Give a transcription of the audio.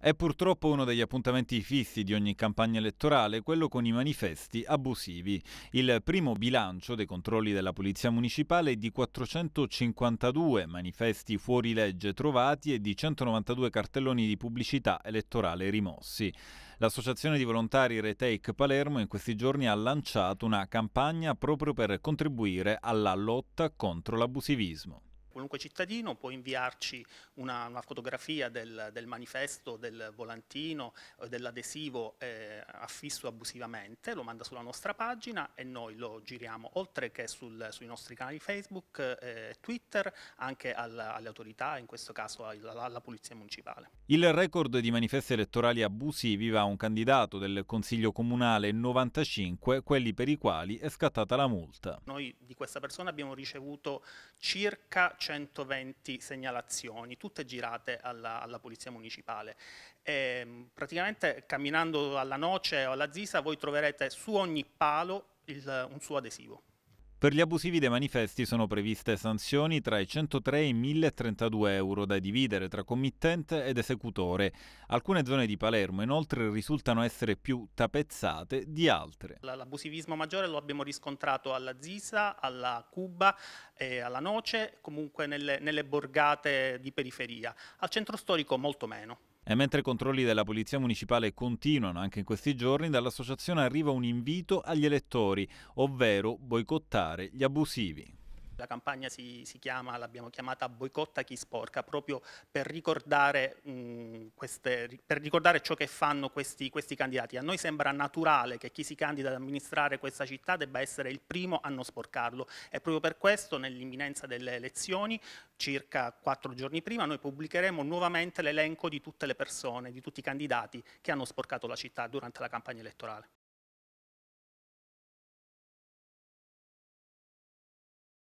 È purtroppo uno degli appuntamenti fissi di ogni campagna elettorale, quello con i manifesti abusivi. Il primo bilancio dei controlli della Polizia Municipale è di 452 manifesti fuori legge trovati e di 192 cartelloni di pubblicità elettorale rimossi. L'associazione di volontari Retake Palermo in questi giorni ha lanciato una campagna proprio per contribuire alla lotta contro l'abusivismo qualunque cittadino può inviarci una, una fotografia del, del, manifesto, del volantino, eh, dell'adesivo eh, affisso abusivamente, lo manda sulla nostra pagina e noi lo giriamo oltre che sul, sui nostri canali Facebook e eh, Twitter anche al, alle autorità, in questo caso alla, alla Polizia Municipale. Il record di manifesti elettorali abusivi va a un candidato del Consiglio Comunale 95, quelli per i quali è scattata la multa. Noi di questa persona abbiamo ricevuto circa 120 segnalazioni, tutte girate alla, alla Polizia Municipale. E, ehm, praticamente camminando alla Noce o alla Zisa voi troverete su ogni palo il, un suo adesivo. Per gli abusivi dei manifesti sono previste sanzioni tra i 103 e i 1032 euro da dividere tra committente ed esecutore. Alcune zone di Palermo inoltre risultano essere più tapezzate di altre. L'abusivismo maggiore lo abbiamo riscontrato alla Zisa, alla Cuba, e alla Noce, comunque nelle, nelle borgate di periferia. Al centro storico molto meno. E mentre i controlli della Polizia Municipale continuano anche in questi giorni, dall'associazione arriva un invito agli elettori, ovvero boicottare gli abusivi. La campagna si, si chiama, l'abbiamo chiamata Boicotta chi sporca, proprio per ricordare, mh, queste, per ricordare ciò che fanno questi, questi candidati. A noi sembra naturale che chi si candida ad amministrare questa città debba essere il primo a non sporcarlo e proprio per questo nell'imminenza delle elezioni, circa quattro giorni prima, noi pubblicheremo nuovamente l'elenco di tutte le persone, di tutti i candidati che hanno sporcato la città durante la campagna elettorale.